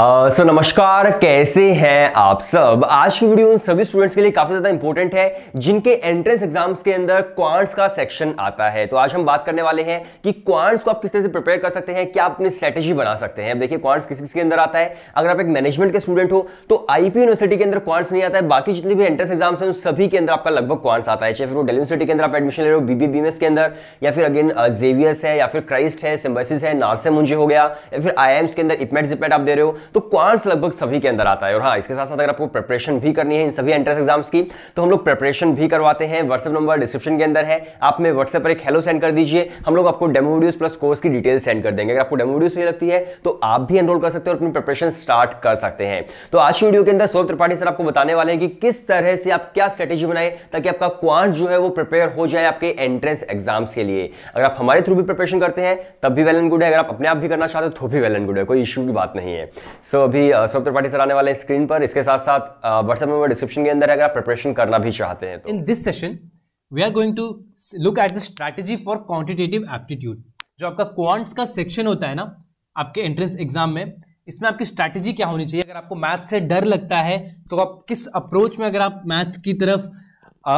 सो uh, so, नमस्कार कैसे हैं आप सब आज की वीडियो उन सभी स्टूडेंट्स के लिए काफ़ी ज़्यादा इंपॉर्टेंट है जिनके एंट्रेंस एग्जाम्स के अंदर क्वांट्स का सेक्शन आता है तो आज हम बात करने वाले हैं कि क्वांट्स को आप किस तरह से प्रिपेयर कर सकते हैं क्या आप अपनी स्ट्रेटेजी बना सकते हैं अब देखिए क्वांट्स किस किसके अंदर आता है अगर आप एक मैनेजमेंट के स्टूडेंट हो तो आई यूनिवर्सिटी के अंदर क्वांट्स नहीं आता है बाकी जितने भी एंट्रेंस एग्जाम्स हैं उन सभी के अंदर आपका लगभग क्वांट्स आता है चाहे फिर वो डेली यूनिवर्सिटी के अंदर आप एडमिशन ले रहे हो बी के अंदर या फिर अगेन जेवियर्स है या फिर क्राइस्ट है सिम्बसिस है नारसे मुंजे हो गया या फिर आई के अंदर इपमेट जिपमेट आप दे रहे हो तो क्वांट्स लगभग सभी के अंदर आता है और हाँ इसके साथ साथ अगर आपको प्रिपरेशन भी करनी है इन सभी एंट्रेंस एग्जाम्स की तो हम लोग प्रिपरेशन भी करवाते हैं व्हाट्सएप नंबर डिस्क्रिप्शन के अंदर है आप में व्हाट्सएप पर एक हेलो सेंड कर दीजिए हम लोग आपको डेमो वीडियोस प्लस कोर्स की डिटेल सेंड कर देंगे अगर आपको डेमो वीडियो सही लगती है तो आप भी एनरोल कर सकते हैं और अपनी प्रिपरेशन स्टार्ट कर सकते हैं तो आज की वीडियो के अंदर सौरभ त्रिपाठी सर आपको बताने वाले हैं कि किस तरह से आप क्या स्ट्रेटेजी बनाए ताकि आपका क्वांट जो है वो प्रिपेयर हो जाए आपके एंट्रेंस एग्जाम्स के लिए अगर आप हमारे थ्रू भी प्रिपरेशन करते हैं तब भी वेल एंड गुड है अगर आप अपने आप भी करना चाहते हो तो भी वेल एंड गुड है कोई इशू की बात नहीं है सो so, अभी सौरभ त्रिपाठी सर आने वाले हैं स्क्रीन पर इसके साथ साथ व्हाट्सएप नंबर डिस्क्रिप्शन के अंदर अगर आप प्रिपरेशन करना भी चाहते हैं in this session we are going to look at the strategy for quantitative aptitude जो आपका क्वांट्स का सेक्शन होता है ना आपके एंट्रेंस एग्जाम में इसमें आपकी स्ट्रैटेजी क्या होनी चाहिए अगर आपको मैथ्स से डर लगता है तो आप किस अप्रोच में अगर आप मैथ्स की तरफ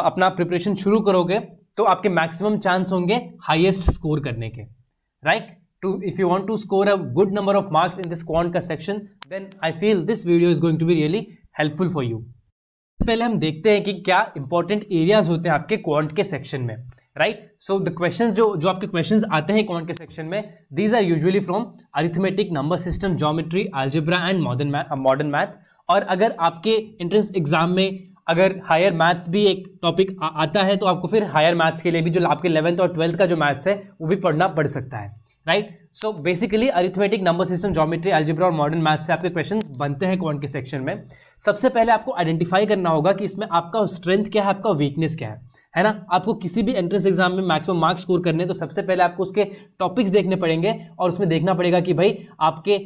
अपना प्रिपरेशन शुरू करोगे तो आपके मैक्सिमम चांस होंगे हाईएस्ट स्कोर करने के right right? To if you want to score a good number of marks in this quant का section then I feel this video is going to be really helpful for you पहले हम देखते हैं कि क्या important areas होते हैं आपके क्वांट के सेक्शन में राइट सो द क्वेश्चंस जो जो आपके क्वेश्चंस आते हैं क्वांट के सेक्शन में these are usually from arithmetic number system geometry algebra and modern modern math और अगर आपके एंट्रेंस एग्जाम में अगर हायर मैथ्स भी एक टॉपिक आता है तो आपको फिर हायर मैथ्स के लिए भी जो आपके इलेवंथ और ट्वेल्थ का जो मैथ्स है वो भी पढ़ना पड़ सकता है right so basically arithmetic number system geometry algebra और मॉडर्न मैथ से आपके क्वेश्चन बनते हैं कौन के सेक्शन में सबसे पहले आपको आइडेंटिफाई करना होगा कि इसमें आपका स्ट्रेंथ क्या है आपका वीकनेस क्या है है ना आपको किसी भी एंट्रेंस एग्जाम में मैक्सिमम मार्क्स स्कोर करने तो सबसे पहले आपको उसके टॉपिक्स देखने पड़ेंगे और उसमें देखना पड़ेगा कि भाई आपके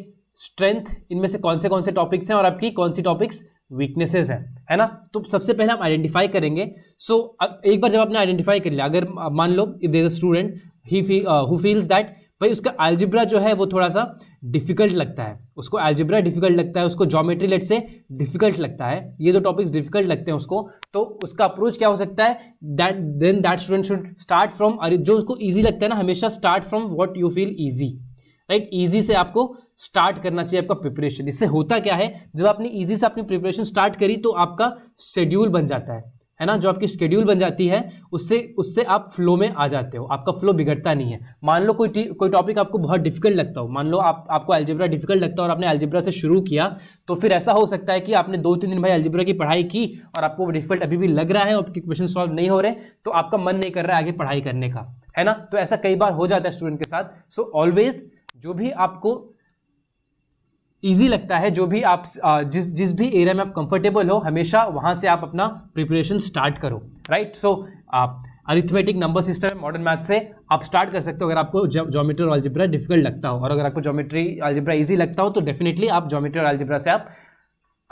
स्ट्रेंथ इनमें से कौन से कौन से टॉपिक्स हैं और आपकी कौन सी टॉपिक्स वीकनेसेस हैं है ना तो सबसे पहले हम आइडेंटिफाई करेंगे सो so, एक बार जब आपने आइडेंटिफाई कर लिया अगर मान लो if there a student he who feels that भाई उसका एल्जिब्रा जो है वो थोड़ा सा डिफिकल्ट लगता है उसको एल्जिब्रा डिफिकल्ट लगता है उसको जोमेट्री लेट से डिफिकल्ट लगता है ये दो टॉपिक्स डिफिकल्ट लगते हैं उसको तो उसका अप्रोच क्या हो सकता है that then that student should start from जो उसको ईजी लगता है ना हमेशा start from what you feel easy right easy से आपको स्टार्ट करना चाहिए आपका प्रिपरेशन इससे होता क्या है जब आपने ईजी से अपनी प्रिपरेशन स्टार्ट करी तो आपका शेड्यूल बन जाता है है ना जो आपकी स्केड्यूल बन जाती है उससे उससे आप फ्लो में आ जाते हो आपका फ्लो बिगड़ता नहीं है मान लो कोई कोई टॉपिक आपको बहुत डिफिकल्ट लगता हो मान लो आप आपको एल्जिब्रा डिफिकल्ट लगता हो और आपने एल्जिब्रा से शुरू किया तो फिर ऐसा हो सकता है कि आपने दो तीन दिन भाई एल्जिब्रा की पढ़ाई की और आपको डिफिकल्ट अभी भी लग रहा है आपके क्वेश्चन सॉल्व नहीं हो रहे तो आपका मन नहीं कर रहा है आगे पढ़ाई करने का है ना तो ऐसा कई बार हो जाता है स्टूडेंट के साथ सो ऑलवेज जो भी आपको ईजी लगता है जो भी आप जिस जिस भी एरिया में आप कंफर्टेबल हो हमेशा वहां से आप अपना प्रिपरेशन स्टार्ट करो राइट सो आप arithmetic number system modern math से आप स्टार्ट कर सकते हो अगर आपको जोमेट्री और अल्जिब्रा डिफिकल्ट लगता हो और अगर आपको जोमेट्री अल्जिब्रा इजी लगता हो तो डेफिनेटली आप जोमेट्री और अल्जिब्रा से आप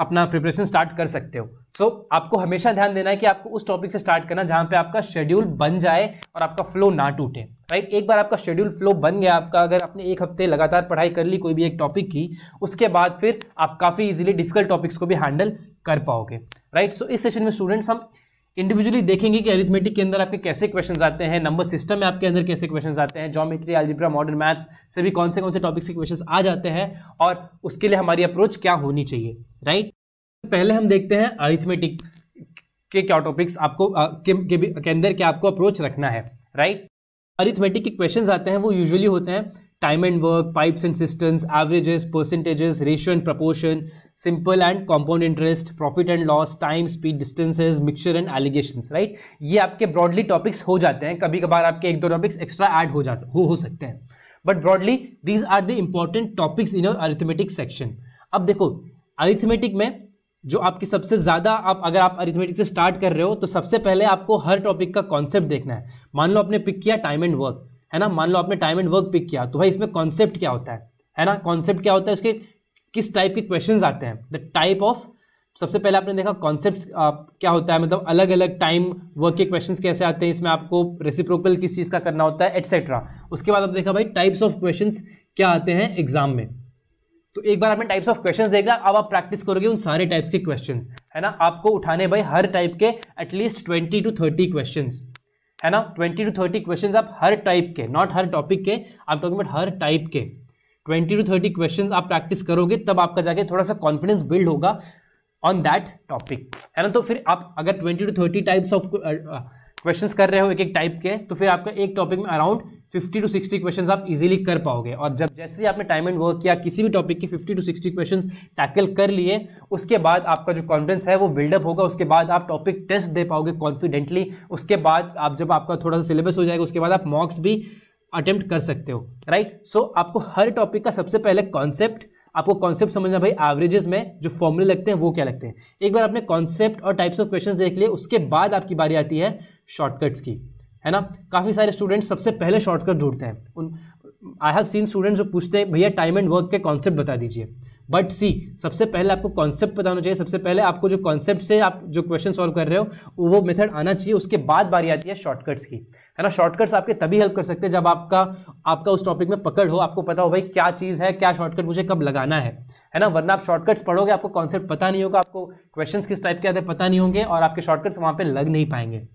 अपना प्रिपरेशन स्टार्ट कर सकते हो सो so, आपको हमेशा ध्यान देना है कि आपको उस टॉपिक से स्टार्ट करना जहाँ पे आपका शेड्यूल बन जाए और आपका फ्लो ना टूटे राइट एक बार आपका शेड्यूल फ्लो बन गया आपका अगर आपने एक हफ्ते लगातार पढ़ाई कर ली कोई भी एक टॉपिक की उसके बाद फिर आप काफ़ी इजिली डिफिकल्ट टॉपिक्स को भी हैंडल कर पाओगे राइट सो so, इस सेशन में स्टूडेंट्स हम इंडिविजुअली देखेंगे कि अरिथमेटिक के अंदर आपके कैसे क्वेश्चन आते हैं नंबर सिस्टम में आपके अंदर कैसे क्वेश्चन आते हैं जोमेट्री एलजिब्रा मॉडर्न मैथ से भी कौन से कौन से टॉपिक्स के क्वेश्चन आ जाते हैं और उसके लिए हमारी अप्रोच क्या होनी चाहिए राइट पहले हम देखते हैं अरिथमेटिक के क्या टॉपिक्स आपको के, के, के अंदर क्या आपको अप्रोच रखना है राइट अरिथमेटिक के क्वेश्चन आते हैं वो यूजली होते हैं time and work, pipes and cisterns, averages, percentages, ratio and proportion, simple and compound interest, profit and loss, time, speed, distances, mixture and allegations, right? ये आपके broadly topics हो जाते हैं कभी कभार आपके एक दो topics extra add हो जा हो हो सकते हैं but broadly these are the important topics in your arithmetic section. अब देखो arithmetic में जो आपकी सबसे ज़्यादा आप अगर आप अरिथमेटिक से स्टार्ट कर रहे हो तो सबसे पहले आपको हर टॉपिक का कॉन्सेप्ट देखना है मान लो आपने पिक किया टाइम एंड वर्क है ना मान लो आपने टाइम एंड वर्क पिक किया तो भाई इसमें कॉन्सेप्ट क्या होता है है ना कॉन्सेप्ट क्या होता है उसके किस टाइप के क्वेश्चन आते हैं द टाइप ऑफ सबसे पहले आपने देखा कॉन्सेप्ट क्या होता है मतलब अलग अलग टाइम वर्क के क्वेश्चंस कैसे आते हैं इसमें आपको रेसिप्रोकल किस चीज़ का करना होता है एटसेट्रा उसके बाद आप देखा भाई टाइप्स ऑफ क्वेश्चंस क्या आते हैं एग्जाम में तो एक बार आपने टाइप्स ऑफ क्वेश्चंस देखा अब आप प्रैक्टिस करोगे उन सारे टाइप्स के क्वेश्चंस है ना आपको उठाने भाई हर टाइप के at least twenty to thirty questions है ना ट्वेंटी टू थर्टी क्वेश्चन आप हर टाइप के नॉट हर टॉपिक के आप टॉकिंग अबाउट हर टाइप के ट्वेंटी टू थर्टी क्वेश्चन आप प्रैक्टिस करोगे तब आपका जाके थोड़ा सा कॉन्फिडेंस बिल्ड होगा ऑन दैट टॉपिक है ना तो फिर आप अगर twenty to thirty types of question कर रहे हो एक एक टाइप के तो फिर आपका एक टॉपिक में अराउंड 50 टू 60 क्वेश्चंस आप इजीली कर पाओगे और जब जैसे ही आपने टाइम एंड वर्क किया किसी भी टॉपिक के 50 टू 60 क्वेश्चंस टैकल कर लिए उसके बाद आपका जो कॉन्फिडेंस है वो बिल्डअप होगा उसके बाद आप टॉपिक टेस्ट दे पाओगे कॉन्फिडेंटली उसके बाद आप जब आपका थोड़ा सा सिलेबस हो जाएगा उसके बाद आप मॉक्स भी अटेम्प्ट कर सकते हो राइट सो so, आपको हर टॉपिक का सबसे पहले कॉन्सेप्ट आपको कॉन्सेप्ट समझना भाई एवरेजेस में जो फॉर्मूले लगते हैं वो क्या लगते हैं एक बार आपने कॉन्सेप्ट और टाइप्स ऑफ क्वेश्चंस देख लिए उसके बाद आपकी बारी आती है शॉर्टकट्स की है ना काफ़ी सारे स्टूडेंट्स सबसे पहले शॉर्टकट ढूंढते हैं उन आई हैव सीन स्टूडेंट्स जो पूछते हैं भैया टाइम एंड वर्क के कॉन्सेप्ट बता दीजिए बट सी सबसे पहले आपको कॉन्सेप्ट पता होना चाहिए सबसे पहले आपको जो कॉन्सेप्ट से आप जो क्वेश्चन सॉल्व कर रहे हो वो मेथड आना चाहिए उसके बाद बारी आती है शॉर्टकट्स की है ना शॉर्टकट्स आपके तभी हेल्प कर सकते हैं जब आपका आपका उस टॉपिक में पकड़ हो आपको पता हो भाई क्या चीज़ है क्या शॉर्टकट मुझे कब लगाना है है ना वरना आप शॉर्टकट्स पढ़ोगे आपको कॉन्सेप्ट पता नहीं होगा आपको क्वेश्चन किस टाइप के आते पता नहीं होंगे और आपके शॉर्टकट्स वहाँ पर लग नहीं पाएंगे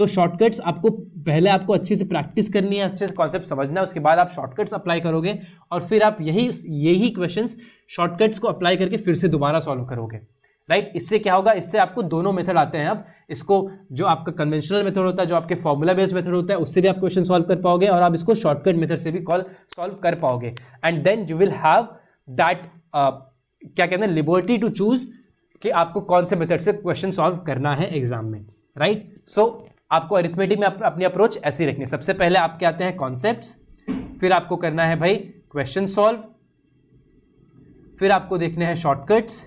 तो शॉर्टकट्स आपको पहले आपको अच्छे से प्रैक्टिस करनी है अच्छे से कॉन्सेप्ट समझना है उसके बाद आप शॉर्टकट्स अप्लाई करोगे और फिर आप यही यही क्वेश्चन शॉर्टकट्स को अप्लाई करके फिर से दोबारा सॉल्व करोगे राइट इससे क्या होगा इससे आपको दोनों मेथड आते हैं अब इसको जो आपका कन्वेंशनल मेथड होता है जो आपके फॉर्मूला बेस्ड मेथड होता है उससे भी आप क्वेश्चन सॉल्व कर पाओगे और आप इसको शॉर्टकट मेथड से भी कॉल सॉल्व कर पाओगे and then you will have that क्या कहते हैं लिबर्टी टू चूज कि आपको कौन से मेथड से क्वेश्चन सॉल्व करना है एग्जाम में राइट सो आपको अरिथमेटिक में आप, अपनी अप्रोच ऐसी रखनी है सबसे पहले आपके आते हैं कॉन्सेप्ट फिर आपको करना है भाई क्वेश्चन सॉल्व फिर आपको देखने हैं शॉर्टकट्स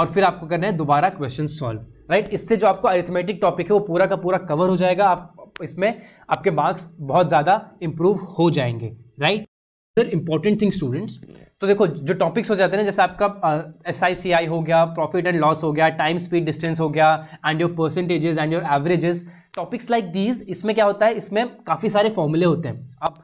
और फिर आपको करना है दोबारा क्वेश्चन सॉल्व राइट इससे जो आपको अरिथमेटिक टॉपिक है वो पूरा का पूरा कवर हो जाएगा आप इसमें आपके मार्क्स बहुत ज़्यादा इंप्रूव हो जाएंगे right sir important thing students तो देखो जो टॉपिक्स हो जाते हैं जैसे आपका एस आई सी आई हो गया प्रॉफिट एंड लॉस हो गया टाइम स्पीड डिस्टेंस हो गया and your percentages and your averages topics like these इसमें क्या होता है इसमें काफ़ी सारे फॉर्मूले होते हैं आप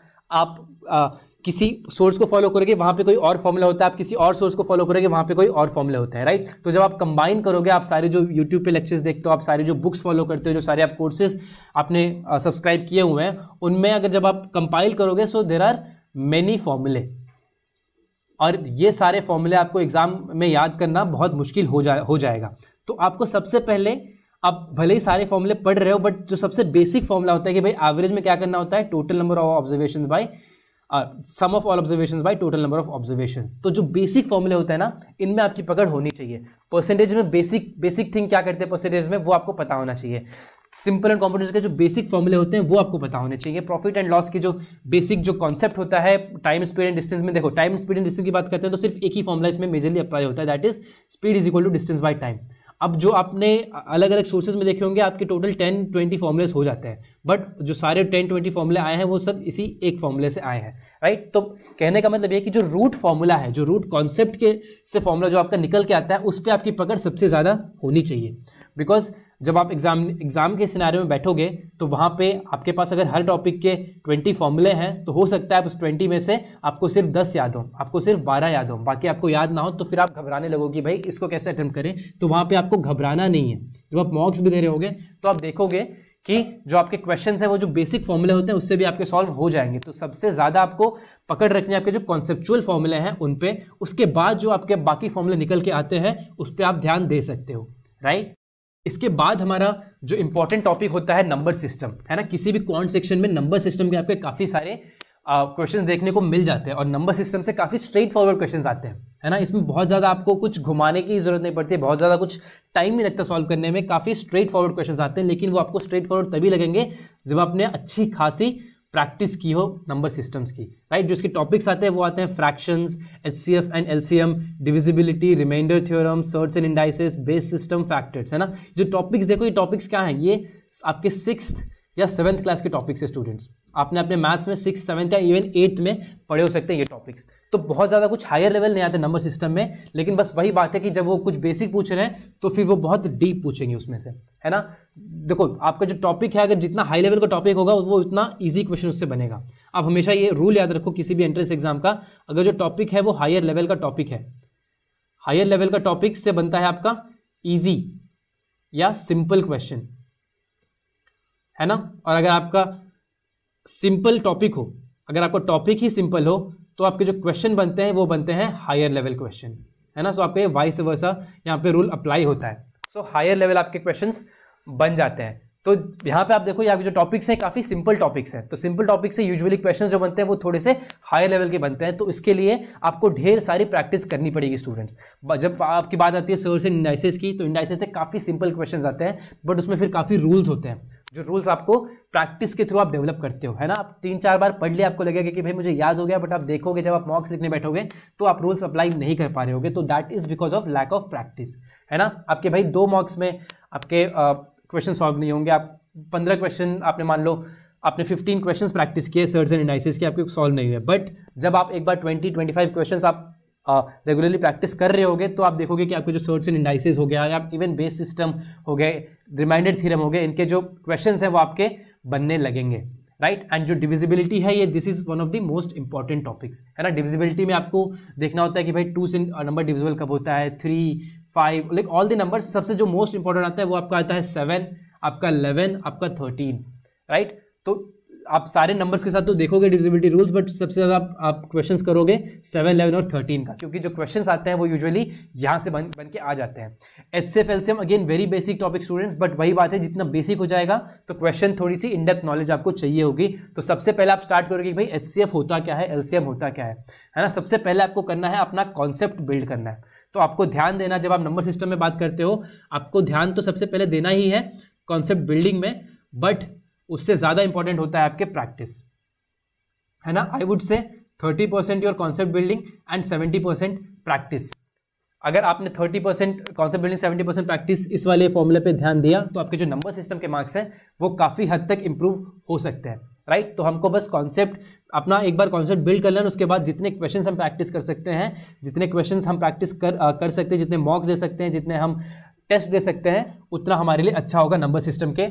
आप आ, किसी सोर्स को फॉलो करोगे वहाँ पे कोई और फॉर्मूला होता है आप किसी और सोर्स को फॉलो करोगे वहाँ पे कोई और फॉर्मूला होता है राइट तो जब आप कंबाइन करोगे आप सारे जो यूट्यूब पे लेक्चर्स देखते हो आप सारे जो बुक्स फॉलो करते हो जो सारे आप कोर्सेज आपने सब्सक्राइब किए हुए हैं उनमें अगर जब आप कंपाइल करोगे सो देर आर मेनी फॉर्मूले और ये सारे फॉर्मूले आपको एग्ज़ाम में याद करना बहुत मुश्किल हो जाए हो जाएगा तो आपको सबसे पहले आप भले ही सारे फॉर्मूले पढ़ रहे हो बट जो सबसे बेसिक फॉर्मूला होता है कि भाई एवरेज में क्या करना होता है total number of observation by sum of all observation by total number of observation तो जो बेसिक फॉर्मूले होते हैं ना इनमें आपकी पकड़ होनी चाहिए परसेंटेज में बेसिक बेसिक थिंग क्या करते हैं परसेंटेज में वो आपको पता होना चाहिए सिंपल एंड कॉम्पिटेंस के जो बेसिक फॉर्मूले होते हैं वो आपको पता होने चाहिए प्रॉफिट एंड लॉस के जो बेसिक जो कॉन्सेप्ट होता है टाइम स्पीड एंड डिस्टेंस में देखो टाइम स्पीड एंड डिस्टेंस की बात करते हैं तो सिर्फ एक ही फॉर्मूला इसमें मेजरली अप्लाई होता है that is speed is equal to distance by time अब जो आपने अलग अलग सोर्सेज में देखे होंगे आपके टोटल टेन ट्वेंटी फॉर्मुलेस हो जाते हैं बट जो सारे टेन ट्वेंटी फॉर्मूले आए हैं वो सब इसी एक फॉर्मूले से आए हैं राइट तो कहने का मतलब ये कि जो रूट फॉर्मूला है जो रूट कॉन्सेप्ट के से फॉर्मूला जो आपका निकल के आता है उस पर आपकी पकड़ सबसे ज़्यादा होनी चाहिए बिकॉज जब आप एग्जाम एग्जाम के सिनारे में बैठोगे तो वहाँ पे आपके पास अगर हर टॉपिक के ट्वेंटी फॉर्मूले हैं तो हो सकता है उस ट्वेंटी में से आपको सिर्फ दस याद हो आपको सिर्फ बारह याद हो बाकी आपको याद ना हो तो फिर आप घबराने लगोगे भाई इसको कैसे अटैम्प्ट करें तो वहाँ पर आपको घबराना नहीं है जब आप मॉक्स भी दे रहे होगे तो आप देखोगे कि जो आपके क्वेश्चन हैं वो जो बेसिक फॉर्मूले होते हैं उससे भी आपके सॉल्व हो जाएंगे तो सबसे ज़्यादा आपको पकड़ रखने आपके जो कॉन्सेप्चुअल फॉर्मूले हैं उन पे उसके बाद जो आपके बाकी फॉर्मूले निकल के आते हैं उस पर आप ध्यान दे सकते हो राइट इसके बाद हमारा जो इंपॉर्टेंट टॉपिक होता है नंबर सिस्टम है ना किसी भी कॉन्ट सेक्शन में नंबर सिस्टम के आपके काफ़ी सारे क्वेश्चंस देखने को मिल जाते हैं और नंबर सिस्टम से काफ़ी स्ट्रेट फॉरवर्ड क्वेश्चंस आते हैं है ना इसमें बहुत ज़्यादा आपको कुछ घुमाने की जरूरत नहीं पड़ती बहुत ज़्यादा कुछ टाइम नहीं लगता सॉल्व करने में काफ़ी स्ट्रेट फॉरवर्ड क्वेश्चंस आते हैं लेकिन वो आपको स्ट्रेट फॉरवर्ड तभी लगेंगे जब आपने अच्छी खासी प्रैक्टिस की हो नंबर सिस्टम्स की राइट जो इसके टॉपिक्स आते हैं वो आते हैं fractions H C F and L C M divisibility remainder theorem surds and indices base system factors है ना जो टॉपिक्स देखो ये टॉपिक्स क्या हैं ये आपके सिक्स या सेवन्थ क्लास के टॉपिक्स है स्टूडेंट्स आपने अपने मैथ्स में सिक्स सेवन्थ या इवन एट्थ में पढ़े हो सकते हैं ये टॉपिक्स तो बहुत ज़्यादा कुछ हायर लेवल नहीं आते नंबर सिस्टम में लेकिन बस वही बात है कि जब वो कुछ बेसिक पूछ रहे हैं तो फिर वो बहुत डीप पूछेंगे उसमें से है ना देखो आपका जो टॉपिक है अगर जितना हाई लेवल का टॉपिक होगा वो उतना इजी क्वेश्चन उससे बनेगा आप हमेशा ये रूल याद रखो किसी भी एंट्रेंस एग्जाम का अगर जो टॉपिक है वो हायर लेवल का टॉपिक है हायर लेवल का टॉपिक से बनता है आपका ईजी या सिंपल क्वेश्चन है ना और अगर आपका सिंपल टॉपिक हो अगर आपका टॉपिक ही सिंपल हो तो आपके जो क्वेश्चन बनते हैं वो बनते हैं हायर लेवल क्वेश्चन है ना सो आपके आपका ये वाइस वर्सा यहाँ पे रूल अप्लाई होता है सो हायर लेवल आपके क्वेश्चन बन जाते हैं तो यहाँ पे आप देखो यहाँ जो टॉपिक्स हैं काफ़ी सिंपल टॉपिक्स हैं तो सिंपल टॉपिक से यूजुअली क्वेश्चन जो बनते हैं वो थोड़े से हायर लेवल के बनते हैं तो इसके लिए आपको ढेर सारी प्रैक्टिस करनी पड़ेगी स्टूडेंट्स जब आपकी बात आती है सर्स इंडाइसिस की तो इंडाइसिस से काफ़ी सिंपल क्वेश्चन आते हैं बट उसमें फिर काफ़ी रूल्स होते हैं जो रूल्स आपको प्रैक्टिस के थ्रू आप डेवलप करते हो है ना आप तीन चार बार पढ़ लिया आपको लगेगा कि भाई मुझे याद हो गया बट आप देखोगे जब आप मॉक्स लिखने बैठोगे तो आप रूल्स अप्लाई नहीं कर पा रहे होगे तो that is because of lack of practice है ना आपके भाई दो मॉक्स में आपके क्वेश्चन सॉल्व नहीं होंगे आप पंद्रह क्वेश्चन आपने मान लो आपने 15 क्वेश्चंस प्रैक्टिस किए सर्ज एंड एनालिसिस के आपके सॉल्व नहीं हुए बट जब आप एक बार 20 25 क्वेश्चंस आप रेगुलरली प्रैक्टिस कर रहे होगे तो आप देखोगे कि आपके जो सर्ट्स एंड इंडाइसिस हो गया या इवन बेस सिस्टम हो गए रिमाइंडर थीरम हो गए इनके जो क्वेश्चन हैं वो आपके बनने लगेंगे राइट right? एंड जो डिविजिबिलिटी है ये this is one of the most important topics है ना डिविजिबिलिटी में आपको देखना होता है कि भाई टू से नंबर uh, डिविजिबल कब होता है three five like all the number सबसे जो मोस्ट इंपॉर्टेंट आता है वो आपका आता है सेवन आपका इलेवन आपका थर्टीन राइट right? तो आप सारे नंबर्स के साथ तो देखोगे डिविजिबिलिटी रूल्स बट सबसे ज़्यादा आप, क्वेश्चंस करोगे सेवन इलेवन और थर्टीन का क्योंकि जो क्वेश्चंस आते हैं वो यूजुअली यहाँ से बन बन के आ जाते हैं H C F LCM again very basic topic students but वही बात है जितना बेसिक हो जाएगा तो क्वेश्चन थोड़ी सी इनडेप्थ नॉलेज आपको चाहिए होगी तो सबसे पहले आप स्टार्ट करोगे भाई एच सी एफ होता क्या है एल होता क्या है है ना सबसे पहले आपको करना है अपना कॉन्सेप्ट बिल्ड करना है तो आपको ध्यान देना जब आप नंबर सिस्टम में बात करते हो आपको ध्यान तो सबसे पहले देना ही है कॉन्सेप्ट बिल्डिंग में बट उससे ज़्यादा इंपॉर्टेंट होता है आपके प्रैक्टिस है ना I would say thirty percent your concept building and seventy percent practice अगर आपने thirty percent concept building seventy percent practice इस वाले फॉर्मूले पे ध्यान दिया तो आपके जो नंबर सिस्टम के मार्क्स हैं वो काफ़ी हद तक इंप्रूव हो सकते हैं राइट तो हमको बस कॉन्सेप्ट अपना एक बार कॉन्सेप्ट बिल्ड कर लेना उसके बाद जितने क्वेश्चन हम प्रैक्टिस कर सकते हैं जितने क्वेश्चन हम प्रैक्टिस कर आ, कर सकते हैं जितने मॉक्स दे सकते हैं जितने हम टेस्ट दे सकते हैं उतना हमारे लिए अच्छा होगा नंबर सिस्टम के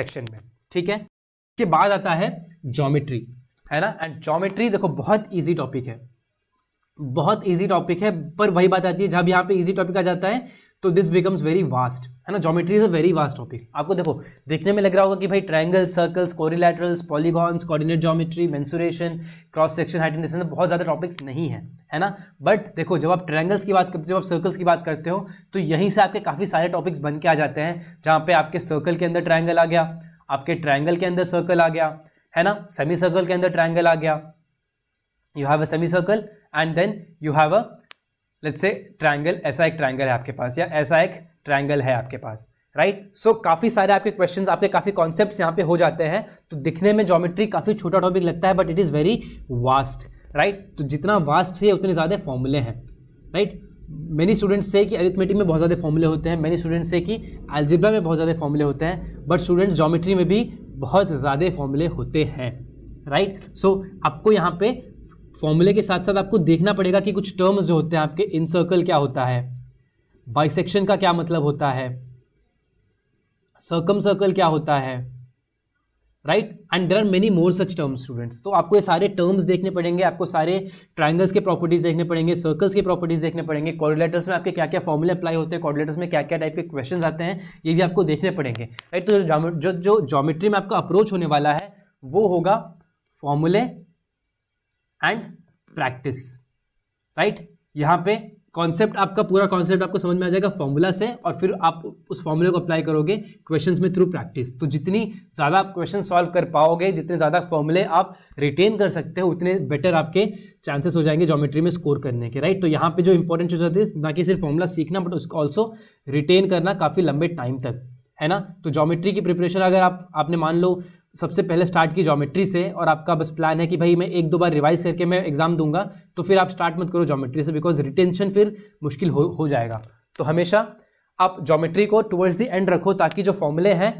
सेक्शन में ठीक है के बाद आता है ज्योमेट्री है ना एंड ज्योमेट्री देखो बहुत इजी टॉपिक है बहुत इजी टॉपिक है पर वही बात आती है जब यहाँ पे इजी टॉपिक आ जाता है तो दिस बिकम्स वेरी वास्ट है ना geometry is a very vast topic आपको देखो देखने में लग रहा होगा कि भाई triangle circles quadrilaterals polygons coordinate geometry mensuration cross section height distance बहुत ज़्यादा टॉपिक्स नहीं है है ना बट देखो जब आप ट्रायंगल्स की बात करते हो जब आप सर्कल्स की बात करते हो तो यहीं से आपके काफ़ी सारे टॉपिक्स बन के आ जाते हैं जहां पे आपके सर्कल के अंदर ट्रायंगल आ गया आपके ट्राइंगल के अंदर सर्कल आ गया है ना सेमी सर्कल के अंदर ट्राइंगल आ गया you have a semi circle and then you have a let's say triangle ऐसा एक ट्राइंगल है आपके पास या ऐसा एक ट्राइंगल है आपके पास राइट right? सो so, काफ़ी सारे आपके क्वेश्चंस आपके काफ़ी कॉन्सेप्ट्स यहाँ पे हो जाते हैं तो दिखने में ज्योमेट्री काफ़ी छोटा टॉपिक लगता है but it is very vast right तो जितना वास्ट है उतने ज़्यादा फॉर्मूले हैं राइट मैनी स्टूडेंट्स से कि अरिथमेटिक में बहुत ज़्यादा फॉर्मूले होते हैं मैनी स्टूडेंट्स से कि एल्जिब्रा में बहुत ज़्यादा फॉर्मूले होते हैं बट स्टूडेंट्स जोमेट्री में भी बहुत ज़्यादा फॉर्मूले होते हैं राइट right? सो so, आपको यहाँ पे फॉर्मूले के साथ साथ आपको देखना पड़ेगा कि कुछ टर्म्स जो होते हैं आपके इन सर्कल क्या होता है बाइसेक्शन का क्या मतलब होता है सर्कम सर्कल क्या होता है right and there are many more such terms students तो आपको ये सारे टर्म्स देखने पड़ेंगे आपको सारे ट्राइंगल्स के प्रॉपर्टीज देखने पड़ेंगे सर्कल्स के प्रॉपर्टीज देखने पड़ेंगे कॉर्डिलेटर्स में आपके क्या क्या फॉर्मूले अप्लाई होते हैं कॉर्डिलेटर्स में क्या क्या टाइप के क्वेश्चन आते हैं ये भी आपको देखने पड़ेंगे राइट right? तो जो जो जोमेट्री में आपका अप्रोच होने वाला है वो होगा फॉर्मूले एंड प्रैक्टिस राइट यहाँ पे कॉन्सेप्ट आपका पूरा कॉन्सेप्ट आपको समझ में आ जाएगा फॉर्मूला से और फिर आप उस फॉर्मूले को अप्लाई करोगे क्वेश्चंस में थ्रू प्रैक्टिस तो जितनी ज़्यादा आप क्वेश्चन सॉल्व कर पाओगे जितने ज़्यादा फॉर्मूले आप रिटेन कर सकते हो उतने बेटर आपके चांसेस हो जाएंगे जोमेट्री में स्कोर करने के राइट तो यहाँ पर जो इंपॉर्टेंट चीज़ होती है ना कि सिर्फ फॉर्मूला सीखना बट उसको ऑल्सो रिटेन करना काफ़ी लंबे टाइम तक है ना तो जोमेट्री की प्रिपरेशन अगर आप आपने मान लो सबसे पहले स्टार्ट की ज्योमेट्री से और आपका बस प्लान है कि भाई मैं एक दो बार रिवाइज करके मैं एग्जाम दूंगा तो फिर आप स्टार्ट मत करो ज्योमेट्री से बिकॉज रिटेंशन फिर मुश्किल हो हो जाएगा तो हमेशा आप ज्योमेट्री को टुवर्ड्स द एंड रखो ताकि जो फॉर्मूले हैं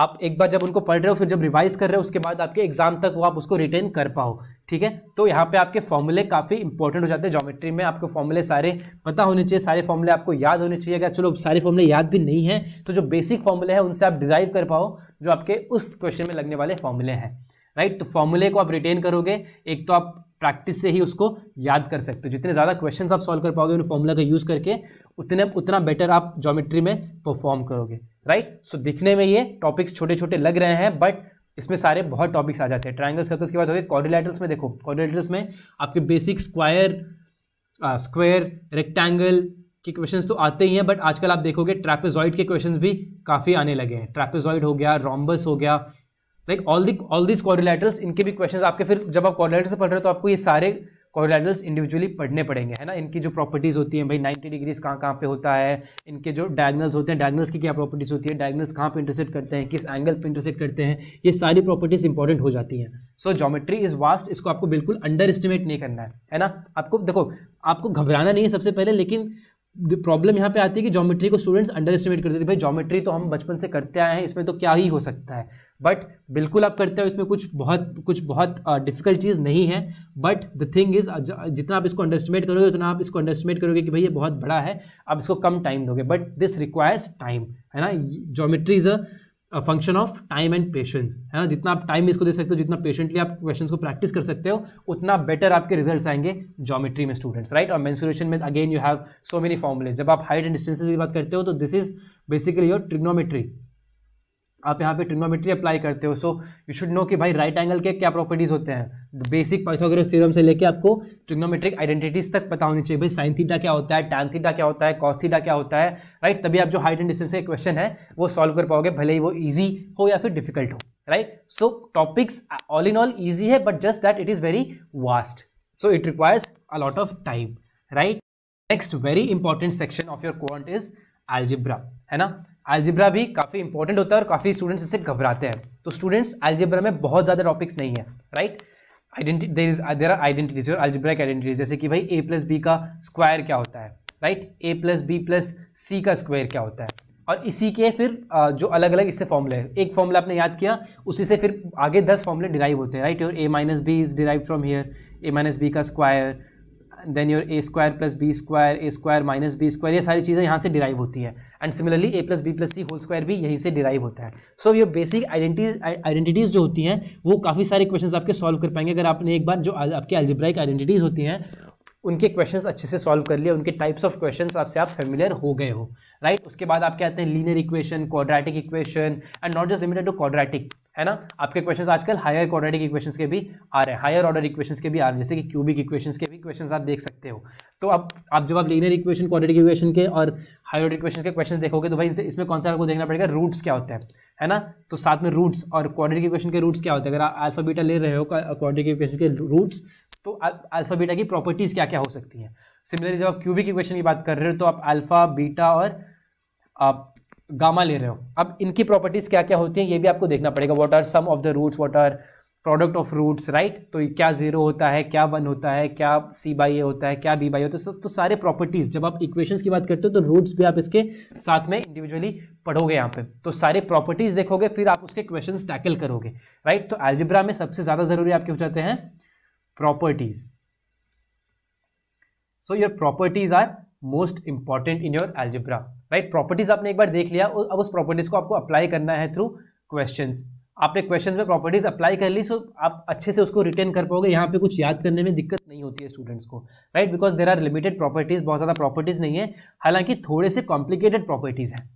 आप एक बार जब उनको पढ़ रहे हो फिर जब रिवाइज कर रहे हो उसके बाद आपके एग्जाम तक वो आप उसको रिटेन कर पाओ ठीक है तो यहाँ पे आपके फॉर्मूले काफ़ी इंपॉर्टेंट हो जाते हैं ज्योमेट्री में आपके फॉर्मूले सारे पता होने चाहिए सारे फॉर्मूले आपको याद होने चाहिए अगर चलो सारे फॉर्मूले याद भी नहीं है तो जो बेसिक फॉर्मूले हैं उनसे आप डिराइव कर पाओ जो आपके उस क्वेश्चन में लगने वाले फॉर्मूले हैं राइट तो फॉर्मूले को आप रिटेन करोगे एक तो आप प्रैक्टिस से ही उसको याद कर सकते हो जितने ज़्यादा क्वेश्चन आप सॉल्व कर पाओगे उन फॉर्मूला का यूज़ करके उतने उतना बेटर आप जोमेट्री में परफॉर्म करोगे राइट सो दिखने में ये टॉपिक्स छोटे छोटे लग रहे हैं बट इसमें सारे बहुत टॉपिक्स आ जाते हैं ट्राइंगल सर्कल्स के बाद हो गए कॉर्डिलेटरल्स में देखो कॉर्डिलेटर्स में आपके बेसिक स्क्वायर स्क्वायर रेक्टेंगल के क्वेश्चंस तो आते ही हैं बट आजकल आप देखोगे ट्रैपेजॉइड के क्वेश्चंस भी काफ़ी आने लगे हैं ट्रैपेजॉइड हो गया रॉम्बस हो गया like all the all this quadrilaterals इनके भी क्वेश्चन आपके फिर जब आप कॉर्डिलेटर से पढ़ रहे हो तो आपको ये सारे कोरिलेटर्स इंडिविजुअली पढ़ने पड़ेंगे है ना इनकी जो प्रॉपर्टीज़ होती हैं भाई नाइन्टी डिग्रीज कहाँ कहाँ पे होता है इनके जो डायगनल्स होते हैं डायगनल्स की क्या प्रॉपर्टीज़ होती है डायगनल्स कहाँ पे इंटरसेट करते हैं किस एंगल पे इंटरसेट करते हैं ये सारी प्रॉपर्टीज़ इंपॉर्टेंट हो जाती हैं सो जोमेट्री इज़ वास्ट इसको आपको बिल्कुल अंडर एस्टिमेट नहीं करना है है ना आपको देखो आपको घबराना नहीं है सबसे पहले लेकिन प्रॉब्लम यहाँ पे आती है कि जोमेट्री को स्टूडेंट्स अंडर एस्टिमेट करते थे भाई जोमेट्री तो हम बचपन से करते आए हैं इसमें तो क्या ही हो सकता है बट बिल्कुल आप करते हो इसमें कुछ बहुत कुछ बहुत डिफिकल्ट चीज़ नहीं है बट द थिंग इज़ जितना आप इसको अंडरस्टिमेट करोगे उतना आप इसको अंडरस्टिमेट करोगे कि भाई ये बहुत बड़ा है आप इसको कम टाइम दोगे बट दिस रिक्वायर्स टाइम है ना geometry is a function of time and patience है ना जितना आप टाइम इसको दे सकते हो जितना पेशेंटली आप क्वेश्चन को प्रैक्टिस कर सकते हो उतना बेटर आपके रिजल्ट आएंगे जोमेट्री में स्टूडेंट्स राइट और मेन्सुरेशन में again you have so many formulas जब आप हाइट एंड डिस्टेंसेज की बात करते हो तो this is basically your trigonometry आप यहाँ पे ट्रिग्नोमेट्री अप्लाई करते हो सो यू शुड नो कि भाई राइट एंगल के क्या प्रॉपर्टीज होते हैं बेसिक पाइथागोरस थ्योरम से लेके आपको ट्रिग्नोमेट्रिक आइडेंटिटीज तक पता होनी चाहिए भाई साइन थीटा क्या होता है टैन थीटा क्या होता है कॉस थीटा क्या होता है राइट तभी आप जो हाइट एंड डिस्टेंस के क्वेश्चन है वो सॉल्व कर पाओगे भले ही वो ईजी हो या फिर डिफिकल्ट हो right so topics all in all easy है but just that it is very vast so it requires a lot of time right next very important section of your quant is algebra है ना algebra भी काफ़ी important होता है और काफ़ी students इससे घबराते हैं तो स्टूडेंट्स एल्जिब्रा में बहुत ज़्यादा टॉपिक्स नहीं है right identity there is there are identities और एल्जिब्रा की आइडेंटिटीज जैसे कि भाई ए प्लस बी का स्क्वायर क्या होता है right A plus B plus C का स्क्वायर क्या होता है और इसी के फिर जो अलग अलग इससे फॉर्मूले हैं एक फॉर्मूला आपने याद किया उसी से फिर आगे दस फॉर्मूले डिराइव होते हैं राइट और A minus B is derive from here A minus B का square then your A square plus B square A square minus B square ये सारी चीज़ें यहाँ से डिराइव होती है and similarly A plus B plus C whole square भी यहीं से डिराइव होता है सो ये बेसिक आइडेंटिटीज़ जो होती हैं वो काफ़ी सारे क्वेश्चन आपके सॉल्व कर पाएंगे अगर आपने एक बार जो आपकी एल्जिब्राइक आइडेंटिटीज़ होती हैं उनके क्वेश्चंस अच्छे से सॉल्व कर लिए उनके टाइप्स ऑफ क्वेश्चंस आपसे आप फेमिलियर हो गए हो राइट right? उसके बाद आप क्या आते हैं linear equation quadratic equation and not just limited to quadratic है ना आपके क्वेश्चंस आजकल हायर क्वाड्रेटिक इक्वेशंस के भी आ रहे हैं हायर ऑर्डर इक्वेशंस के भी आ रहे हैं जैसे कि क्यूबिक इक्वेशंस के भी क्वेश्चंस आप देख सकते हो तो अब आप जब आप लीनियर इक्वेशन क्वाड्रेटिक इक्वेशन के और हायर ऑर्डर इक्वेशन के क्वेश्चंस देखोगे तो भाई इनसे इसमें कौन सा आपको देखना पड़ेगा रूट्स क्या होते हैं है ना तो साथ में रूट्स और क्वाड्रेटिक इक्वेशन के रूट्स क्या होते हैं अगर आप अल्फाबीटा ले रहे हो क्वाड्रेटिक इक्वेशन के रूट्स तो अल्फाबीटा की प्रॉपर्टीज़ क्या क्या हो सकती हैं सिमिलरली जब आप क्यूबिक इक्वेशन की बात कर रहे हो तो आप अल्फा बीटा और गामा ले रहे हो अब इनकी प्रॉपर्टीज क्या क्या होती हैं ये भी आपको देखना पड़ेगा what are sum of the roots what are product of roots right तो क्या जीरो होता है क्या वन होता है क्या सी बाई ए होता है क्या बी बाई होता है तो, तो सारे प्रॉपर्टीज जब आप इक्वेशन की बात करते हो तो रूट्स भी आप इसके साथ में इंडिविजुअली पढ़ोगे यहाँ पे तो सारे प्रॉपर्टीज देखोगे फिर आप उसके क्वेश्चन टैकल करोगे राइट तो एल्जिब्रा में सबसे ज्यादा जरूरी आपके हो जाते हैं properties so your properties are most important in your algebra right properties आपने एक बार देख लिया अब उस प्रॉपर्टीज को आपको अप्लाई करना है थ्रू क्वेश्चन आपने क्वेश्चन में प्रॉपर्टीज अप्लाई कर ली सो आप अच्छे से उसको रिटेन कर पाओगे यहाँ पे कुछ याद करने में दिक्कत नहीं होती है स्टूडेंट्स को right because there are limited properties बहुत ज़्यादा प्रॉपर्टीज नहीं है हालांकि थोड़े से कॉम्प्लिकेटेड प्रॉपर्टीज हैं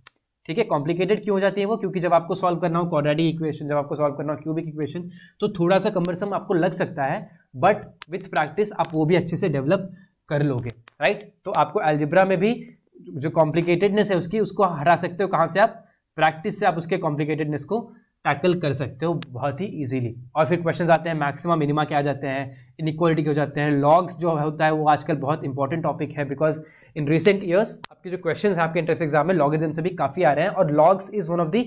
ठीक है कॉम्प्लिकेटेड क्यों हो जाती है वो क्योंकि जब आपको सॉल्व करना हो क्वाड्रेटिक इक्वेशन जब आपको सॉल्व करना हो क्यूबिक इक्वेशन तो थोड़ा सा कम्बरसम आपको लग सकता है बट विथ प्रैक्टिस आप वो भी अच्छे से डेवलप कर लोगे राइट तो आपको एल्जिब्रा में भी जो कॉम्प्लिकेटेडनेस है उसकी उसको हटा सकते हो कहाँ से आप प्रैक्टिस से आप उसके कॉम्प्लिकेटेडनेस को टैकल कर सकते हो बहुत ही इजीली और फिर क्वेश्चंस आते हैं मैक्सिमम मिनिमा के आ जाते हैं इनक्वालिटी के हो जाते हैं लॉग्स जो होता है वो आजकल बहुत इंपॉर्टेंट टॉपिक है बिकॉज इन रिसेंट ईयर्स आपके जो क्वेश्चन हैं आपके इंट्रेंस एग्जाम में लॉगिदम से भी काफ़ी आ रहे हैं और logs is one of the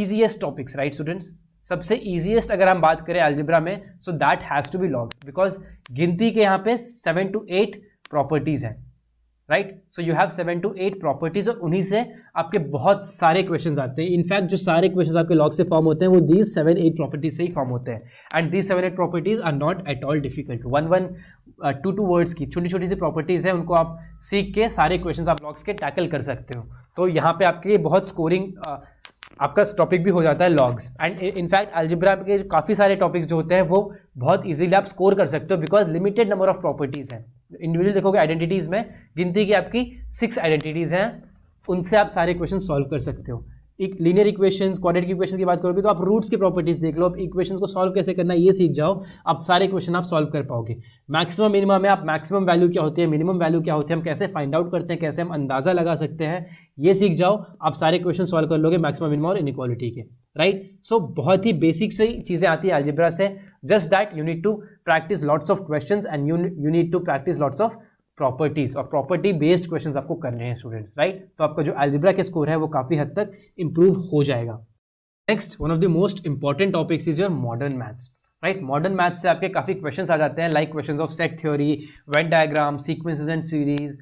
easiest topics right students सबसे ईजिएस्ट अगर हम बात करें एल्जिब्रा में so that has to be logs because गिनती के यहाँ पे सेवन टू एट प्रॉपर्टीज़ हैं right so you have seven to eight properties और उन्हीं से आपके बहुत सारे क्वेश्चन आते हैं इनफैक्ट जो सारे क्वेश्चन आपके लॉग से फॉर्म होते हैं वो दीज सेवन एट प्रॉपर्टीज से ही फॉर्म होते हैं and these seven eight properties are not at all difficult one one two two words की छोटी छोटी सी प्रॉपर्टीज हैं उनको आप सीख के सारे क्वेश्चन आप लॉग्स के टैकल कर सकते हो तो यहाँ पे आपके बहुत स्कोरिंग uh, आपका टॉपिक भी हो जाता है लॉग्स एंड इनफैक्ट अल्जिब्रा के काफ़ी सारे टॉपिक्स जो होते हैं वो बहुत इजीली आप स्कोर कर सकते हो because limited number of properties हैं इंडिविजुअल देखोगे आइडेंटिटीज़ में गिनती की आपकी सिक्स आइडेंटिटीज़ हैं उनसे आप सारे क्वेश्चन सॉल्व कर सकते हो एक लीनियर इक्वेशंस क्वाड्रेटिक इक्वेशन की बात करोगे तो आप रूट्स की प्रॉपर्टीज देख लो आप इक्वेशंस को सॉल्व कैसे करना है ये सीख जाओ आप सारे क्वेश्चन आप सॉल्व कर पाओगे मैक्सिमम मिनिमम में आप मैक्सिमम वैल्यू क्या होती है मिनिमम वैल्यू क्या होती है हम कैसे फाइंड आउट करते हैं कैसे हम अंदाज़ा लगा सकते हैं ये सीख जाओ आप सारे क्वेश्चन सॉल्व कर लोगे मैक्सिमम मिनिमम और इनक्वालिटी के राइट सो बहुत ही बेसिक सही चीज़ें आती है अल्जिब्रा से just that you need to practice lots of question and you need to practice lots of properties और प्रॉपर्टी बेस्ड क्वेश्चन आपको करने हैं स्टूडेंट्स राइट तो आपका जो अल्जिब्रा के स्कोर है वो काफ़ी हद तक इंप्रूव हो जाएगा next one of the most important topics is your modern maths right modern maths से आपके काफ़ी क्वेश्चन आ जाते हैं like question of set theory Venn diagram sequences and series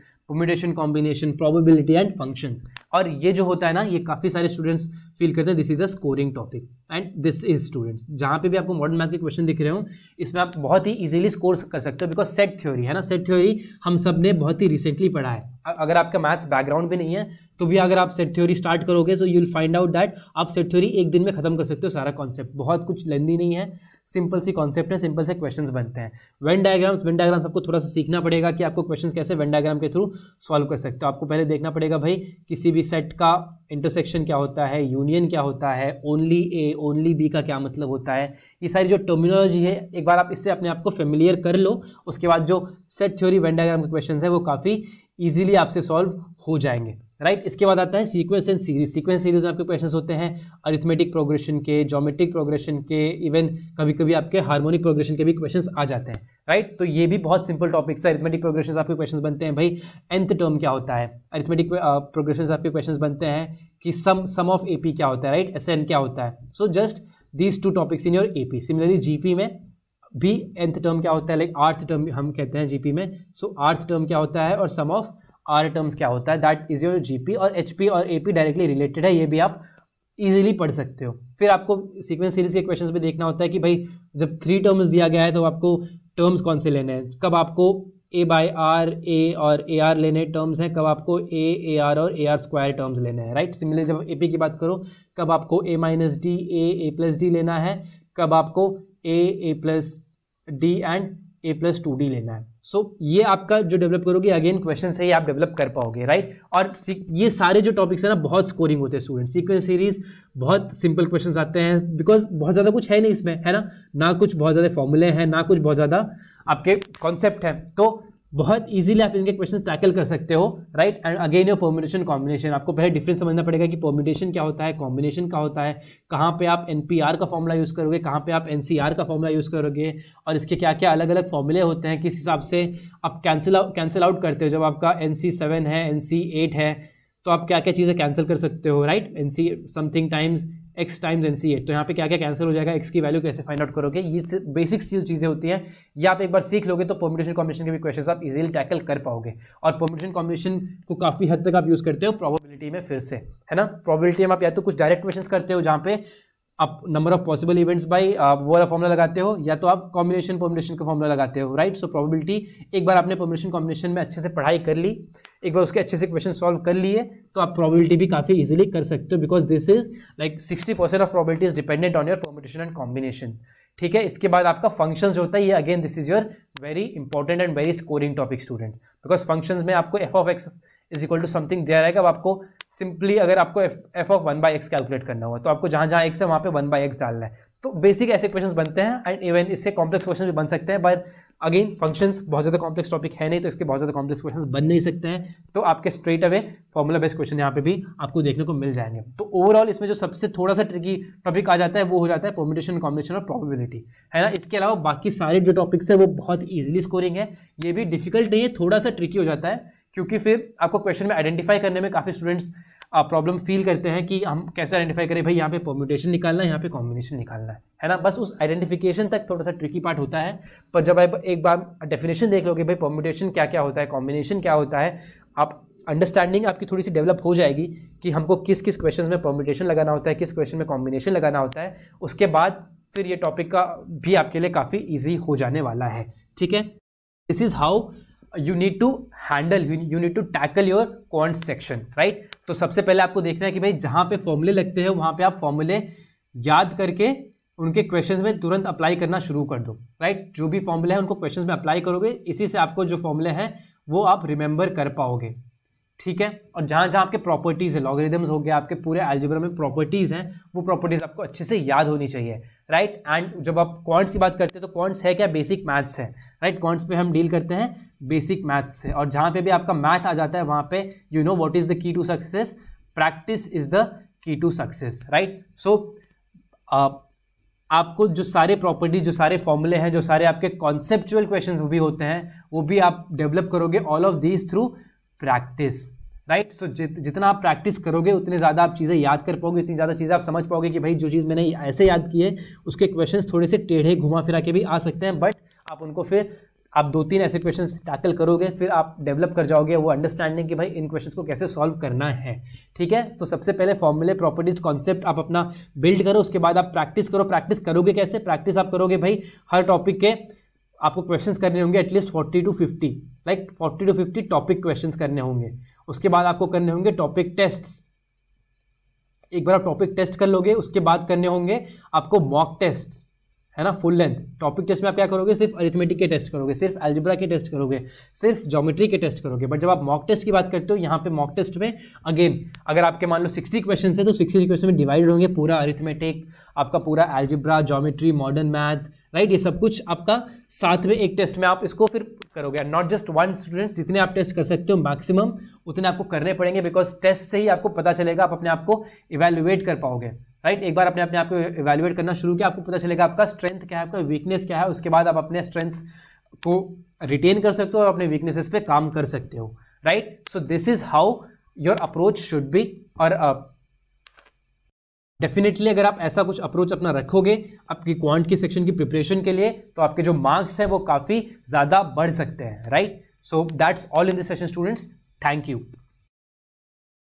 combination probability and functions और ये जो होता है ना ये काफ़ी सारे स्टूडेंट्स फील करते हैं this is a scoring topic and this is students जहाँ पे भी आपको मॉडर्न मैथ के क्वेश्चन दिख रहे हो इसमें आप बहुत ही इजीली स्कोर कर सकते हो बिकॉज सेट थ्योरी है ना सेट थ्योरी हम सब ने बहुत ही रिसेंटली पढ़ा है अगर आपका मैथ्स बैकग्राउंड भी नहीं है तो भी अगर आप सेट थ्योरी स्टार्ट करोगे तो you will find out that आप सेट थ्योरी एक दिन में खत्म कर सकते हो सारा कॉन्सेप्ट बहुत कुछ लेंदी नहीं है सिंपल सी कॉन्सेप्ट है सिंपल से क्वेश्चन बनते हैं वेन डायग्राम्स वेन डायग्राम्स आपको थोड़ा सा सीखना पड़ेगा कि आपको क्वेश्चन कैसे वेन डायग्राम के थ्रू सॉल्व कर सकते हो आपको पहले देखना पड़ेगा भाई किसी भी सेट का इंटरसेक्शन क्या होता है यूनियन क्या होता है ओनली ए ओनली बी का क्या मतलब होता है ये सारी जो टर्मिनोलॉजी है एक बार आप इससे अपने आप को फेमिलियर कर लो उसके बाद जो सेट थ्योरी वेंडाग्राम के क्वेश्चन है वो काफ़ी ईजिली आपसे सॉल्व हो जाएंगे राइट right? इसके बाद आता है sequence and series sequence series में आपके क्वेश्चन होते हैं अरिथमेटिक प्रोग्रेशन के जोमेट्रिक प्रोग्रेशन के इवन कभी कभी आपके हार्मोनिक प्रोग्रेशन के भी क्वेश्चन आ जाते हैं राइट right? तो ये भी बहुत सिंपल टॉपिक्स है अरिथमेटिक प्रोग्रेशन आपके क्वेश्चन बनते हैं भाई एंथ टर्म क्या होता है अरिथमेटिक प्रोग्रेशन uh, आपके क्वेश्चन बनते हैं कि सम सम ऑफ ए क्या होता है राइट एस क्या होता है so just these two topics in your A P similarly G में भी एंथ टर्म क्या होता है लाइक आर्थ टर्म हम कहते हैं जीपी में सो आर्थ टर्म क्या होता है और सम ऑफ आर टर्म्स क्या होता है दैट इज योर जीपी और एचपी और एपी डायरेक्टली रिलेटेड है ये भी आप इजीली पढ़ सकते हो फिर आपको सीक्वेंस सीरीज के क्वेश्चंस भी देखना होता है कि भाई जब थ्री टर्म्स दिया गया है तो आपको टर्म्स कौन से लेने हैं कब आपको ए बाय आर ए और ए आर लेने टर्म्स हैं कब आपको ए ए आर और ए आर स्क्वायर टर्म्स लेने हैं राइट सिमिलर जब ए पी की बात करो कब आपको A minus D A A plus D लेना है कब आपको A A plus D and A plus two D लेना है सो so, ये आपका जो डेवलप करोगे अगेन क्वेश्चन है ये आप डेवलप कर पाओगे राइट और ये सारे जो टॉपिक्स हैं ना बहुत स्कोरिंग होते हैं स्टूडेंट सीक्वेंस सीरीज बहुत सिंपल क्वेश्चन आते हैं बिकॉज बहुत ज़्यादा कुछ है नहीं इसमें है ना ना कुछ बहुत ज़्यादा फॉर्मूले हैं ना कुछ बहुत ज़्यादा आपके कॉन्सेप्ट हैं तो बहुत इजीली आप इनके क्वेश्चन टैकल कर सकते हो right and again your permutation combination आपको पहले डिफरेंस समझना पड़ेगा कि परम्यूटेशन क्या होता है कॉम्बिनेशन क्या होता है कहाँ पे आप एन का फॉर्मूला यूज़ करोगे कहाँ पे आप एन का फॉर्मूला यूज़ करोगे और इसके क्या क्या अलग अलग फॉर्मूले होते हैं किस हिसाब से आप कैंसिल कैंसिल आउट करते हो जब आपका एन है एन है तो आप क्या क्या चीज़ें कैंसिल कर सकते हो right N something times X times N C तो यहाँ पे क्या क्या कैंसिल हो जाएगा एक्स की वैल्यू कैसे फाइंड आउट करोगे ये बेसिक चीज़ें होती हैं या आप एक बार सीख लोगे तो परमिटेशन कॉम्बिनेशन के भी क्वेश्चन आप इजीली टैकल कर पाओगे और परमिटेशन कॉम्बिनेशन को काफ़ी हद तक आप यूज़ करते हो प्रॉबिलिटी में फिर से है ना प्रॉबिलिटी में आप या तो कुछ डायरेक्ट क्वेश्चन करते हो जहाँ पे आप number of possible events by आप वो वाला फॉर्मला लगाते हो या तो आप कॉम्बिनेशन कॉम्बिनेशन का फॉर्मला लगाते हो राइट सो प्रोबेबिलिटी एक बार आपने कॉम्बिनेशन कॉम्बिनेशन में अच्छे से पढ़ाई कर ली एक बार उसके अच्छे से क्वेश्चन सॉल्व कर लिए तो आप प्रोबेबिलिटी भी काफ़ी इजिली कर सकते हो because this is like sixty percent of probability is dependent on your combination and combination ठीक है इसके बाद आपका फंक्शन जो होता है ये again this is your very important and very scoring topic student because function में आपको F of X is equal to something दिया रहेगा अब आपको सिंपली अगर आपको F of one by X calculate करना हुआ तो आपको जहाँ जहाँ एक्स है वहाँ पे वन बाई एक्स डालना है तो बेसिक ऐसे क्वेश्चंस बनते हैं एंड इवन इससे कॉम्प्लेक्स क्वेश्चन भी बन सकते हैं बट अगेन फंक्शंस बहुत ज़्यादा कॉम्प्लेक्स टॉपिक है नहीं तो इसके बहुत ज़्यादा कॉम्प्लेक्स क्वेश्चन बन नहीं सकते हैं तो आपके straight away formula based question यहाँ पे भी आपको देखने को मिल जाएंगे तो ओवरऑल इसमें जो सबसे थोड़ा सा ट्रिकी टॉपिक आ जाता है वो हो जाता है परमिटेशन कॉम्बिनेशन और प्रॉबिलिटी है ना इसके अलावा बाकी सारे जो टॉपिक्स हैं वो बहुत ईजिली स्कोरिंग है ये भी डिफिकल्ट नहीं है थोड़ा सा ट्रिकी हो जाता है क्योंकि फिर आपको क्वेश्चन में आइडेंटिफाई करने में काफ़ी स्टूडेंट्स प्रॉब्लम फील करते हैं कि हम कैसे आइडेंटिफाई करें भाई यहाँ पे परम्यूटेशन निकालना है यहाँ पे कॉम्बिनेशन निकालना है है ना बस उस आइडेंटिफिकेशन तक थोड़ा सा ट्रिकी पार्ट होता है पर जब आप एक बार डेफिनेशन देख लोगे भाई परम्यूटेशन क्या क्या होता है कॉम्बिनेशन क्या होता है आप अंडरस्टैंडिंग आपकी थोड़ी सी डेवलप हो जाएगी कि हमको किस किस क्वेश्चन में परम्यूटेशन लगाना होता है किस क्वेश्चन में कॉम्बिनेशन लगाना होता है उसके बाद फिर ये टॉपिक का भी आपके लिए काफ़ी ईजी हो जाने वाला है ठीक है this is how you need to handle you need to tackle your quant section right तो सबसे पहले आपको देखना है कि भाई जहाँ पे फॉर्मूले लगते हैं वहाँ पे आप फॉर्मूले याद करके उनके क्वेश्चंस में तुरंत अप्लाई करना शुरू कर दो राइट जो भी फॉर्मूले हैं उनको क्वेश्चंस में अप्लाई करोगे इसी से आपको जो फॉर्मूले हैं वो आप रिमेंबर कर पाओगे ठीक है और जहाँ जहाँ आपके प्रॉपर्टीज़ है लॉगरिदम्स हो गया आपके पूरे एल्जिब्रा में प्रॉपर्टीज़ हैं वो प्रॉपर्टीज़ आपको अच्छे से याद होनी चाहिए राइट right? एंड जब आप क्वांट्स की बात करते हैं तो क्वांट्स है क्या बेसिक मैथ्स है राइट क्वांट्स पे हम डील करते हैं बेसिक मैथ्स से और जहाँ पे भी आपका मैथ आ जाता है वहाँ पे you know what is the key to success practice is the key to success right so आपको जो सारे प्रॉपर्टी जो सारे फॉर्मूले हैं जो सारे आपके कॉन्सेप्चुअल क्वेश्चन भी होते हैं वो भी आप डेवलप करोगे all of these through practice right so जितना आप प्रैक्टिस करोगे उतने ज़्यादा आप चीज़ें याद कर पाओगे उतनी ज़्यादा चीज़ें आप समझ पाओगे कि भाई जो चीज़ मैंने ऐसे याद की है उसके क्वेश्चंस थोड़े से टेढ़े घुमा फिरा के भी आ सकते हैं बट आप उनको फिर आप दो तीन ऐसे क्वेश्चन टैकल करोगे फिर आप डेवलप कर जाओगे वो अंडरस्टैंडिंग कि भाई इन क्वेश्चन को कैसे सॉल्व करना है ठीक है तो सबसे पहले फॉर्मूले प्रॉपर्टीज कॉन्सेप्ट आप अपना बिल्ड करो उसके बाद आप प्रैक्टिस करो प्रैक्टिस करोगे कैसे प्रैक्टिस आप करोगे भाई हर टॉपिक के आपको क्वेश्चंस करने होंगे at least forty to fifty like forty to fifty topic questions करने होंगे उसके बाद आपको करने होंगे टॉपिक टेस्ट्स एक बार आप टॉपिक टेस्ट कर लोगे उसके बाद करने होंगे आपको मॉक टेस्ट है ना फुल लेंथ टॉपिक टेस्ट में आप क्या करोगे सिर्फ अरिथमेटिक के टेस्ट करोगे सिर्फ एल्जिब्रा के टेस्ट करोगे सिर्फ ज्योमेट्री के टेस्ट करोगे बट जब आप मॉक टेस्ट की बात करते हो यहाँ पे मॉक टेस्ट में अगेन अगर आपके मान लो सिक्सटी क्वेश्चन है तो सिक्सटी क्वेश्चन में डिवाइड होंगे पूरा अरिथमेटिक आपका पूरा algebra geometry modern math right ये सब कुछ आपका सातवें एक टेस्ट में आप इसको फिर करोगे नॉट जस्ट वन स्टूडेंट्स जितने आप टेस्ट कर सकते हो मैक्सिमम उतने आपको करने पड़ेंगे बिकॉज टेस्ट से ही आपको पता चलेगा आप अपने आप को इवेल्युएट कर पाओगे राइट एक बार अपने अपने आप को इवेल्युएट करना शुरू किया आपको पता चलेगा आपका स्ट्रेंथ क्या है आपका वीकनेस क्या है उसके बाद आप अपने स्ट्रेंथ को रिटेन कर सकते हो और अपने वीकनेसेस पे काम कर सकते हो right so this is how your approach should be और uh, डेफिनेटली अगर आप ऐसा कुछ अप्रोच अपना रखोगे आपकी क्वांट की सेक्शन की प्रिपरेशन के लिए तो आपके जो मार्क्स हैं वो काफ़ी ज़्यादा बढ़ सकते हैं right so that's all in this session students thank you